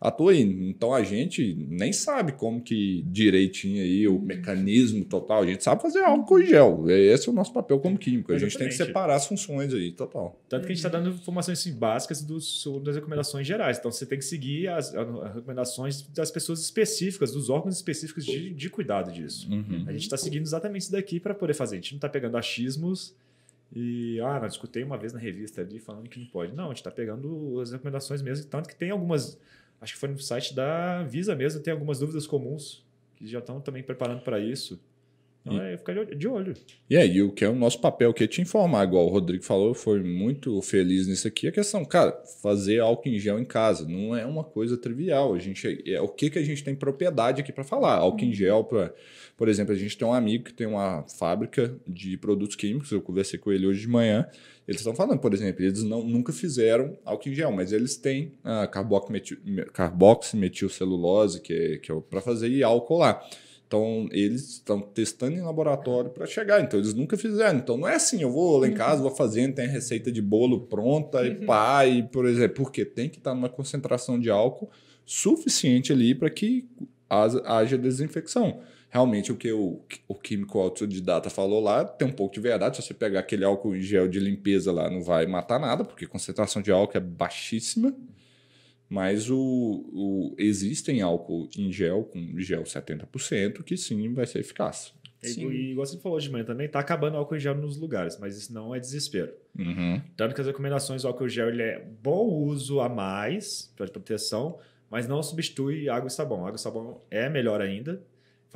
atua aí. Então a gente nem sabe como que direitinho aí o uhum. mecanismo total. A gente sabe fazer álcool e gel. É, esse é o nosso papel como químico. A gente Exatamente. tem que separar as funções aí, total. Tanto que a gente está dando informações assim, básicas dos, das recomendações gerais. Então você tem que seguir as, as recomendações das pessoas específicas, dos órgãos específicos de, de cuidado disso. Uhum. A gente está seguindo exatamente isso daqui para poder fazer. A gente não está pegando achismos. E, ah, não, escutei uma vez na revista ali falando que não pode. Não, a gente está pegando as recomendações mesmo, tanto que tem algumas Acho que foi no site da Visa mesmo, tem algumas dúvidas comuns que já estão também preparando para isso. Então e, é ficar de olho. E aí, o que é o nosso papel que é te informar, igual o Rodrigo falou, foi muito feliz nisso aqui. A questão, cara, fazer álcool em gel em casa não é uma coisa trivial. A gente é, é o que, que a gente tem propriedade aqui para falar. Álcool hum. em uhum. gel, pra, por exemplo, a gente tem um amigo que tem uma fábrica de produtos químicos. Eu conversei com ele hoje de manhã. Eles estão falando, por exemplo, eles não, nunca fizeram álcool em gel, mas eles têm ah, carboximetilcelulose, que é, que é para fazer e álcool lá. Então, eles estão testando em laboratório para chegar. Então, eles nunca fizeram. Então, não é assim, eu vou lá em casa, vou fazendo, tem a receita de bolo pronta e uhum. pá, e por exemplo, porque tem que estar numa concentração de álcool suficiente ali para que haja desinfecção. Realmente, o que o, o químico autodidata falou lá tem um pouco de verdade. Se você pegar aquele álcool em gel de limpeza lá, não vai matar nada, porque a concentração de álcool é baixíssima. Mas o, o, existem álcool em gel com gel 70% que sim vai ser eficaz. Sim. E, igual você falou de manhã também, tá acabando álcool em gel nos lugares, mas isso não é desespero. Uhum. Tanto que as recomendações do álcool gel ele é bom uso a mais para proteção, mas não substitui água e sabão. Água e sabão é melhor ainda,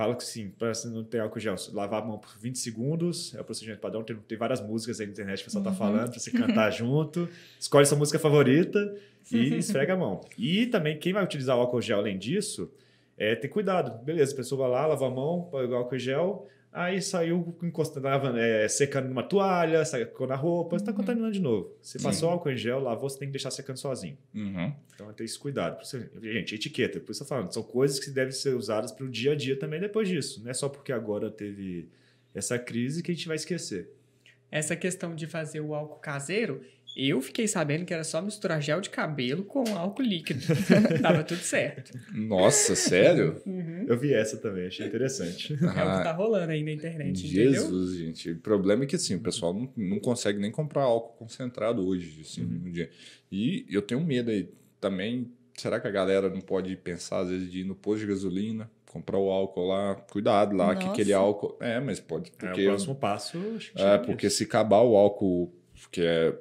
fala que sim, para você não ter álcool gel, lavar a mão por 20 segundos, é o procedimento padrão. Tem, tem várias músicas aí na internet que o pessoal tá uhum. tá falando, para você cantar junto. Escolhe sua música favorita e esfrega a mão. E também, quem vai utilizar o álcool gel além disso, é ter cuidado. Beleza, a pessoa vai lá, lava a mão, põe o álcool gel, Aí saiu encostando, é, secando numa toalha, secou na roupa, está uhum. contaminando de novo. Você Sim. passou álcool em gel, lavou, você tem que deixar secando sozinho. Uhum. Então é tem esse cuidado. Gente, etiqueta, por isso eu falando, são coisas que devem ser usadas para o dia a dia também depois disso. Não é só porque agora teve essa crise que a gente vai esquecer. Essa questão de fazer o álcool caseiro, eu fiquei sabendo que era só misturar gel de cabelo com álcool líquido. Tava tudo certo. Nossa, sério? Uhum. Eu vi essa também, achei interessante. Ah, é o que tá ah, rolando aí na internet, Jesus, entendeu? gente. O problema é que, assim, o pessoal não, não consegue nem comprar álcool concentrado hoje, assim, uhum. dia. E eu tenho medo aí também. Será que a galera não pode pensar, às vezes, de ir no posto de gasolina, comprar o álcool lá, cuidado lá, Nossa. que aquele álcool... É, mas pode... Porque, é, o próximo passo... é, porque isso. se acabar o álcool, que é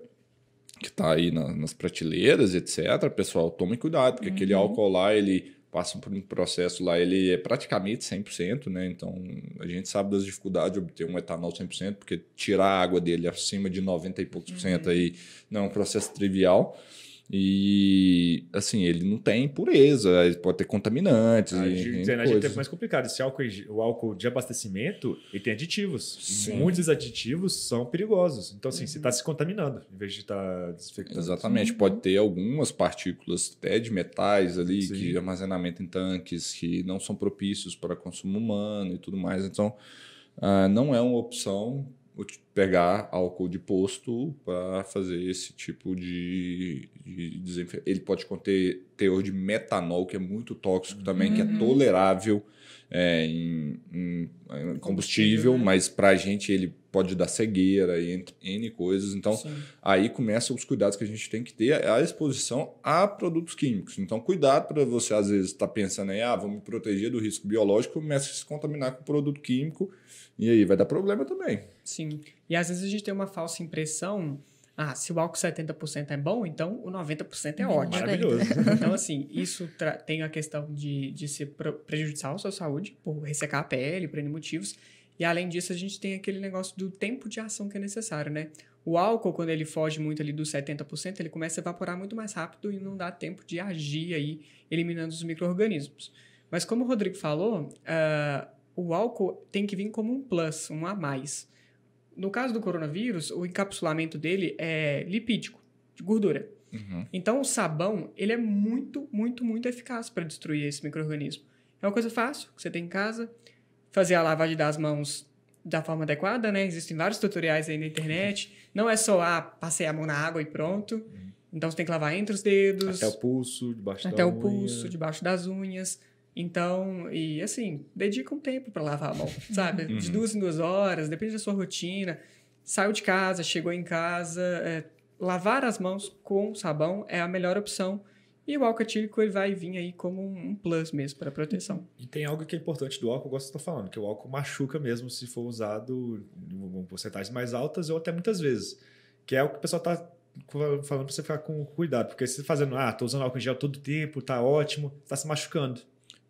que está aí na, nas prateleiras, etc., pessoal, tome cuidado, porque uhum. aquele álcool lá, ele passa por um processo lá, ele é praticamente 100%, né? Então, a gente sabe das dificuldades de obter um etanol 100%, porque tirar a água dele acima de 90 e poucos por cento uhum. aí não é um processo trivial. E, assim, ele não tem impureza, pode ter contaminantes. A gente, tem mais complicado. Esse álcool, o álcool de abastecimento, ele tem aditivos. Sim. Muitos aditivos são perigosos. Então, assim, tá uhum. você está se contaminando em vez de estar tá Exatamente. Uhum. Pode ter algumas partículas até de metais ali, Sim. que armazenamento em tanques, que não são propícios para consumo humano e tudo mais. Então, uh, não é uma opção pegar álcool de posto para fazer esse tipo de, de desenfe... Ele pode conter teor de metanol, que é muito tóxico também, uhum. que é uhum. tolerável é, em, em, combustível, né? mas para a gente ele pode dar cegueira e N coisas. Então, Sim. aí começam os cuidados que a gente tem que ter a exposição a produtos químicos. Então, cuidado para você, às vezes, estar tá pensando em ah, vou me proteger do risco biológico, começa a se contaminar com produto químico e aí vai dar problema também. Sim. E às vezes a gente tem uma falsa impressão ah, se o álcool 70% é bom, então o 90% é uhum. ótimo. Maravilhoso. então, assim, isso tem a questão de, de ser prejudicial à sua saúde, por ressecar a pele, por N motivos. E além disso, a gente tem aquele negócio do tempo de ação que é necessário, né? O álcool, quando ele foge muito ali dos 70%, ele começa a evaporar muito mais rápido e não dá tempo de agir aí, eliminando os micro-organismos. Mas como o Rodrigo falou, uh, o álcool tem que vir como um plus, um a mais no caso do coronavírus, o encapsulamento dele é lipídico, de gordura. Uhum. Então, o sabão, ele é muito, muito, muito eficaz para destruir esse microorganismo. É uma coisa fácil, que você tem em casa, fazer a lavagem das mãos da forma adequada, né? Existem vários tutoriais aí na internet. Não é só, ah, passei a mão na água e pronto. Uhum. Então, você tem que lavar entre os dedos. Até o pulso, debaixo da Até unha. o pulso, debaixo das unhas. Então, e assim, dedica um tempo para lavar a mão, sabe? De uhum. duas em duas horas, depende da sua rotina. Saiu de casa, chegou em casa, é, lavar as mãos com sabão é a melhor opção. E o álcool etílico ele vai vir aí como um plus mesmo para proteção. E tem algo que é importante do álcool, eu gosto de estar falando, que o álcool machuca mesmo se for usado em porcentagens mais altas ou até muitas vezes. Que é o que o pessoal está falando para você ficar com cuidado, porque se fazendo, ah, tô usando álcool em gel todo tempo, tá ótimo, está se machucando.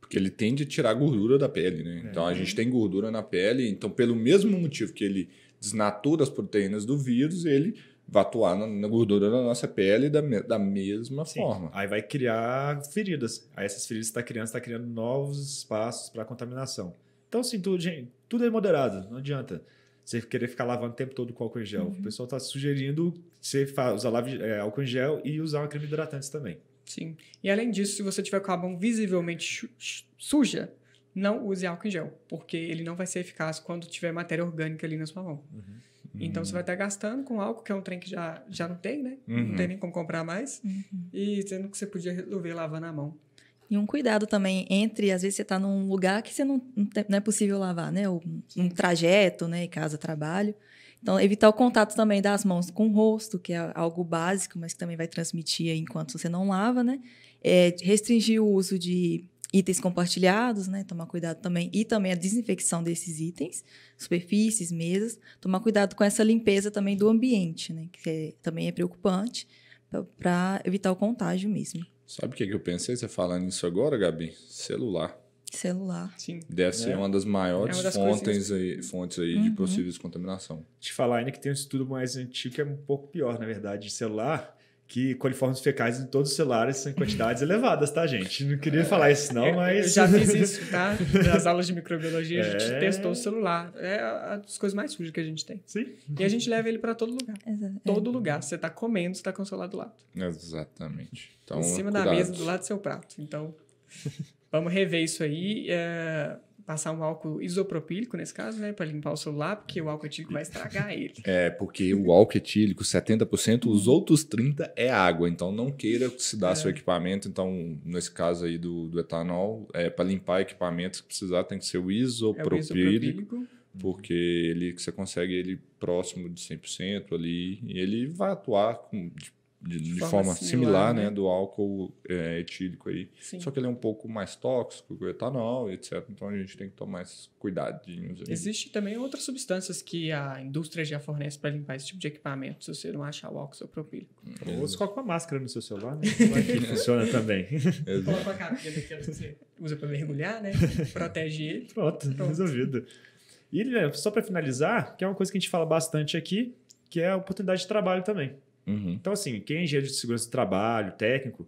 Porque ele tende a tirar a gordura da pele, né? Então a gente uhum. tem gordura na pele, então pelo mesmo motivo que ele desnatura as proteínas do vírus, ele vai atuar na, na gordura da nossa pele da, da mesma Sim. forma. Aí vai criar feridas. Aí essas feridas que está criando, está criando novos espaços para contaminação. Então, assim, tudo, gente, tudo é moderado, não adianta você querer ficar lavando o tempo todo com álcool em gel. Uhum. O pessoal está sugerindo você usar é, álcool em gel e usar uma creme hidratante também. Sim. E além disso, se você tiver com a mão visivelmente suja, não use álcool em gel, porque ele não vai ser eficaz quando tiver matéria orgânica ali na sua mão. Uhum. Então você vai estar gastando com álcool, que é um trem que já, já não tem, né? Uhum. Não tem nem como comprar mais. Uhum. E sendo que você podia resolver lavando a mão. E um cuidado também entre, às vezes você está num lugar que você não, não é possível lavar, né? um trajeto, né? Casa, trabalho. Então, evitar o contato também das mãos com o rosto, que é algo básico, mas que também vai transmitir enquanto você não lava, né? É, restringir o uso de itens compartilhados, né? Tomar cuidado também e também a desinfecção desses itens, superfícies, mesas. Tomar cuidado com essa limpeza também do ambiente, né? Que é, também é preocupante para evitar o contágio mesmo. Sabe o que, que eu pensei você falando isso agora, Gabi? Celular. Celular. Sim. Deve ser é. uma das maiores é uma das fontes, aí, fontes aí uhum. de possíveis contaminação. Te falar ainda que tem um estudo mais antigo que é um pouco pior, na verdade, de celular, que coliformes fecais em todos os celulares são em quantidades elevadas, tá, gente? Não queria é, falar isso, não, mas. Eu já fiz isso, tá? Nas aulas de microbiologia, a gente é. testou o celular. É uma das coisas mais sujas que a gente tem. Sim. E a gente leva ele para todo lugar. É. Todo lugar. Você tá comendo, você tá com o celular do lado. Exatamente. Então, em cima cuidado. da mesa, do lado do seu prato. Então. Vamos rever isso aí. É, passar um álcool isopropílico, nesse caso, né? Para limpar o celular, porque o álcool etílico vai estragar ele. É, porque o álcool etílico, 70%, os outros 30% é água. Então, não queira oxidar é. seu equipamento. Então, nesse caso aí do, do etanol, é, para limpar equipamentos que precisar, tem que ser o isopropílico. É o isopropílico. Porque ele, você consegue ele próximo de 100% ali, e ele vai atuar com, de de, de, forma, forma similar, similar né? né? do álcool é, etílico aí. Sim. Só que ele é um pouco mais tóxico que o etanol, etc. Então a gente tem que tomar esses cuidadinhos. Aí. Existe também outras substâncias que a indústria já fornece para limpar esse tipo de equipamento, se você não achar o álcool isopropílico. Ou você coloca uma máscara no seu celular, né? É que funciona também. Coloca uma capinha que você usa para mergulhar, né? Protege ele. Pronto, Pronto. resolvido. E só para finalizar, que é uma coisa que a gente fala bastante aqui, que é a oportunidade de trabalho também. Uhum. Então, assim, quem é engenheiro de segurança do trabalho, técnico,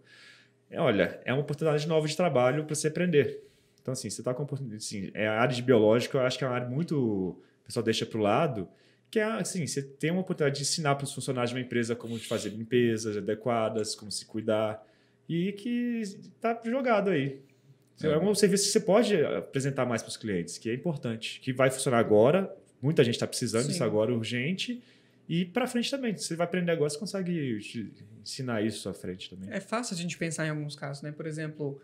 é, olha, é uma oportunidade nova de trabalho para você aprender. Então, assim, você está com oportunidade. Assim, é a área de biológico, eu acho que é uma área muito. O pessoal deixa para o lado, que é assim: você tem uma oportunidade de ensinar para os funcionários de uma empresa como fazer limpezas adequadas, como se cuidar, e que está jogado aí. É. é um serviço que você pode apresentar mais para os clientes, que é importante, que vai funcionar agora. Muita gente está precisando Sim. disso agora, urgente e para frente também, você vai aprender agora, você consegue ensinar isso à frente também. É fácil a gente pensar em alguns casos, né? Por exemplo,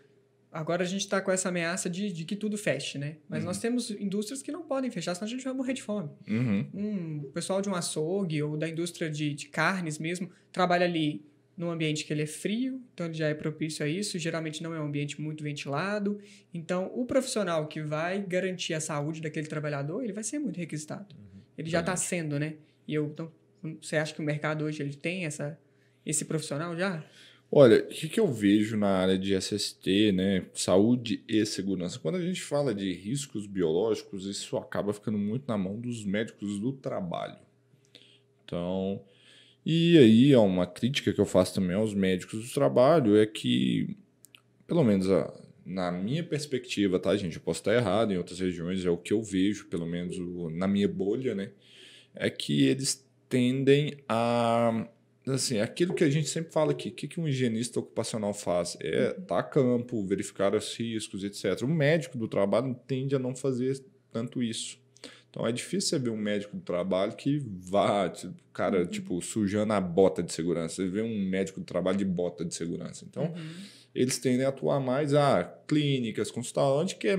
agora a gente está com essa ameaça de, de, que tudo feche, né? Mas uhum. nós temos indústrias que não podem fechar, senão a gente vai morrer de fome. Uhum. Um, o pessoal de um açougue ou da indústria de, de carnes mesmo trabalha ali num ambiente que ele é frio, então ele já é propício a isso, geralmente não é um ambiente muito ventilado. Então, o profissional que vai garantir a saúde daquele trabalhador, ele vai ser muito requisitado. Uhum. Ele já está sendo, né? E eu, então, você acha que o mercado hoje ele tem essa, esse profissional já? Olha, o que, que eu vejo na área de SST, né, saúde e segurança? Quando a gente fala de riscos biológicos, isso acaba ficando muito na mão dos médicos do trabalho. Então, e aí é uma crítica que eu faço também aos médicos do trabalho é que, pelo menos a, na minha perspectiva, tá, gente? Eu posso estar errado, em outras regiões é o que eu vejo, pelo menos o, na minha bolha, né? é que eles tendem a assim, aquilo que a gente sempre fala aqui, o que, que um higienista ocupacional faz? É uhum. dar campo, verificar os riscos, etc. O médico do trabalho tende a não fazer tanto isso. Então é difícil você ver um médico do trabalho que vá, tipo, cara, uhum. tipo, sujando a bota de segurança. Você vê um médico do trabalho de bota de segurança. Então, uhum. eles tendem a atuar mais a ah, clínicas, consultório, onde que é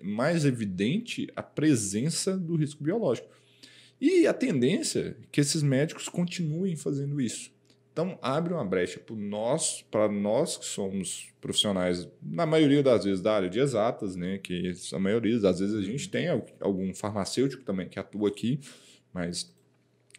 mais evidente a presença do risco biológico. E a tendência é que esses médicos continuem fazendo isso. Então, abre uma brecha para nós, para nós que somos profissionais, na maioria das vezes, da área de exatas, né? Que a maioria das vezes a gente tem algum farmacêutico também que atua aqui, mas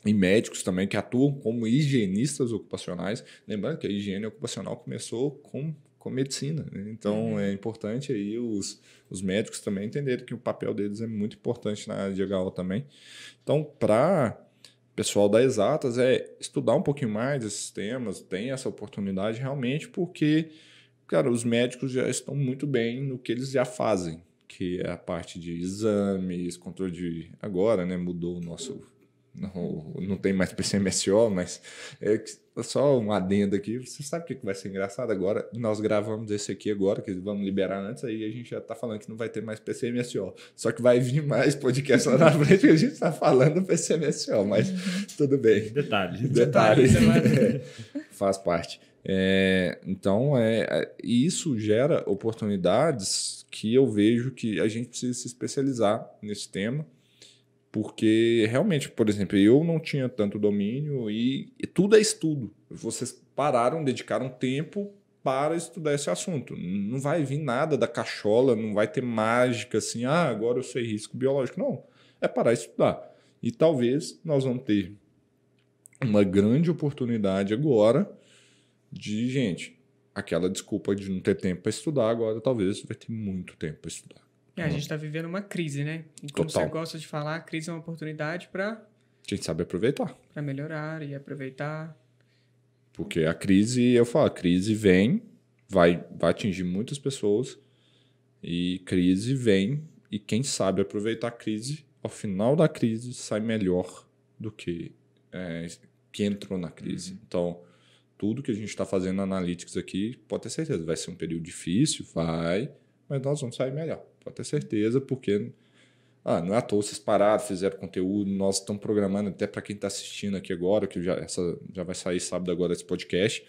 e médicos também que atuam como higienistas ocupacionais. Lembrando que a higiene ocupacional começou com com medicina. Né? Então uhum. é importante aí os, os médicos também entenderem que o papel deles é muito importante na área de HO também. Então, para pessoal da Exatas, é estudar um pouquinho mais esses temas, tem essa oportunidade realmente, porque, cara, os médicos já estão muito bem no que eles já fazem, que é a parte de exames, controle de. Agora, né? Mudou o nosso não, não tem mais PCMSO, mas é só um adendo aqui. Você sabe o que vai ser engraçado agora? Nós gravamos esse aqui agora, que vamos liberar antes, aí a gente já tá falando que não vai ter mais PCMSO. Só que vai vir mais podcast lá na frente que a gente tá falando PCMSO, mas uhum. tudo bem. Detalhe. Detalhe. detalhe. é, faz parte. É, então, é, é, isso gera oportunidades que eu vejo que a gente precisa se especializar nesse tema porque realmente, por exemplo, eu não tinha tanto domínio e, e tudo é estudo. Vocês pararam, dedicaram tempo para estudar esse assunto. Não vai vir nada da cachola, não vai ter mágica assim, ah, agora eu sei risco biológico. Não. É parar de estudar. E talvez nós vamos ter uma grande oportunidade agora de, gente, aquela desculpa de não ter tempo para estudar, agora talvez vai ter muito tempo para estudar. É, a hum. gente está vivendo uma crise, né? E como Total. você gosta de falar, a crise é uma oportunidade para. A gente sabe aproveitar. Para melhorar e aproveitar. Porque a crise, eu falo, a crise vem, vai, vai atingir muitas pessoas, e crise vem, e quem sabe aproveitar a crise, ao final da crise, sai melhor do que, é, que entrou na crise. Uhum. Então, tudo que a gente está fazendo analytics aqui, pode ter certeza, vai ser um período difícil, vai, mas nós vamos sair melhor pode ter certeza, porque ah, não é à toa vocês pararam, fizeram conteúdo, nós estamos programando até para quem está assistindo aqui agora, que já, essa, já vai sair sábado agora esse podcast.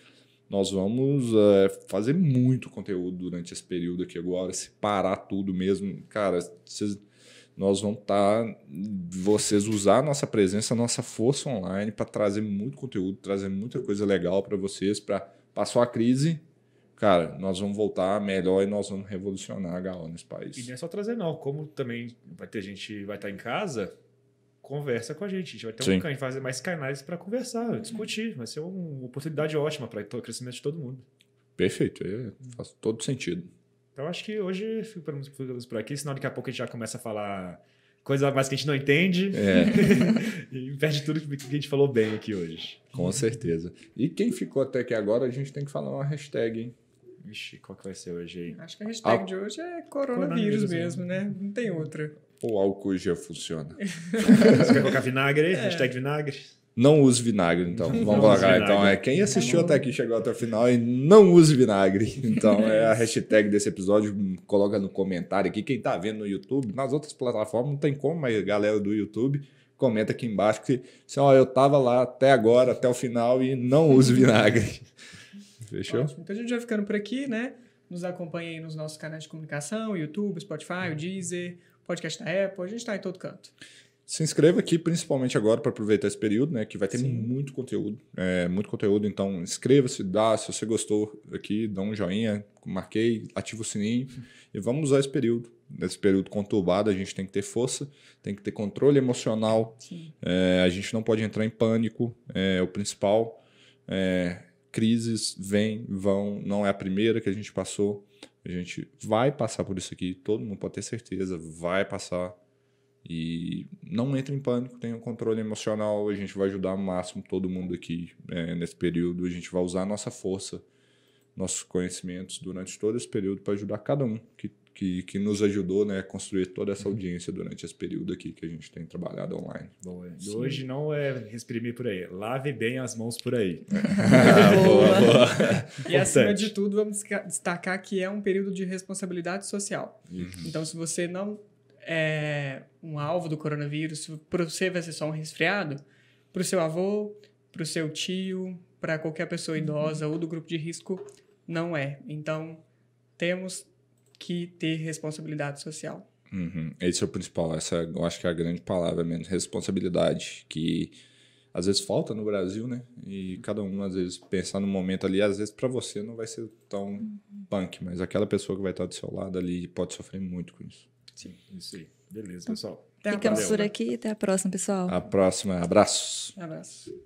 Nós vamos é, fazer muito conteúdo durante esse período aqui agora, se parar tudo mesmo. Cara, vocês, nós vamos estar. Tá, vocês usar a nossa presença, a nossa força online para trazer muito conteúdo, trazer muita coisa legal para vocês, para passar a crise, cara, nós vamos voltar melhor e nós vamos revolucionar a HO nesse país. E não é só trazer, não. Como também vai ter gente, vai estar em casa, conversa com a gente. A gente vai ter Sim. um canal, fazer mais canais para conversar, uhum. discutir. Vai ser uma oportunidade ótima para o crescimento de todo mundo. Perfeito, é, faz todo sentido. Então acho que hoje ficamos por aqui, senão daqui a pouco a gente já começa a falar coisa mais que a gente não entende é. e perde tudo que a gente falou bem aqui hoje. Com certeza. E quem ficou até aqui agora, a gente tem que falar uma hashtag, hein? Vixe, qual que vai ser hoje aí? Acho que a hashtag de hoje é coronavírus, coronavírus né? mesmo, né? Não tem outra. O álcool já funciona. Você quer colocar vinagre aí? É. Hashtag vinagre. Não use vinagre, então. Vamos colocar. Então, é quem tá assistiu até aqui, chegou até o final e não use vinagre. Então, é a hashtag desse episódio. Coloca no comentário aqui. Quem tá vendo no YouTube, nas outras plataformas não tem como, mas galera do YouTube, comenta aqui embaixo que, assim, ó, eu tava lá até agora, até o final e não uso vinagre. Fechou? Ótimo. Então a gente vai ficando por aqui, né? Nos acompanhe aí nos nossos canais de comunicação, YouTube, Spotify, o uhum. Deezer, podcast da Apple, a gente está em todo canto. Se inscreva aqui, principalmente agora, para aproveitar esse período, né? Que vai ter Sim. muito conteúdo. É, muito conteúdo, então inscreva-se, dá, se você gostou aqui, dá um joinha, marquei, ativa o sininho e vamos usar esse período. Nesse período conturbado, a gente tem que ter força, tem que ter controle emocional, é, a gente não pode entrar em pânico, é o principal. É, crises vêm, vão, não é a primeira que a gente passou. A gente vai passar por isso aqui, todo mundo pode ter certeza, vai passar. E não entre em pânico, tenha um controle emocional, a gente vai ajudar ao máximo todo mundo aqui é, nesse período, a gente vai usar a nossa força, nossos conhecimentos durante todo esse período para ajudar cada um que que, que nos ajudou né, a construir toda essa uhum. audiência durante esse período aqui que a gente tem trabalhado online. Boa. É. E hoje não é exprimir por aí, lave bem as mãos por aí. ah, boa, boa. E acima de tudo, vamos destacar que é um período de responsabilidade social. Uhum. Então, se você não é um alvo do coronavírus, para você vai ser só um resfriado, para o seu avô, para o seu tio, para qualquer pessoa uhum. idosa uhum. ou do grupo de risco, não é. Então, temos que ter responsabilidade social. Uhum. Esse é o principal, essa eu acho que é a grande palavra mesmo, responsabilidade, que às vezes falta no Brasil, né? E cada um, às vezes, pensar no momento ali, às vezes para você não vai ser tão uhum. punk, mas aquela pessoa que vai estar do seu lado ali pode sofrer muito com isso. Sim, isso aí. Beleza, então, pessoal. Ficamos por né? aqui, até a próxima, pessoal. A próxima, abraços. Abraço.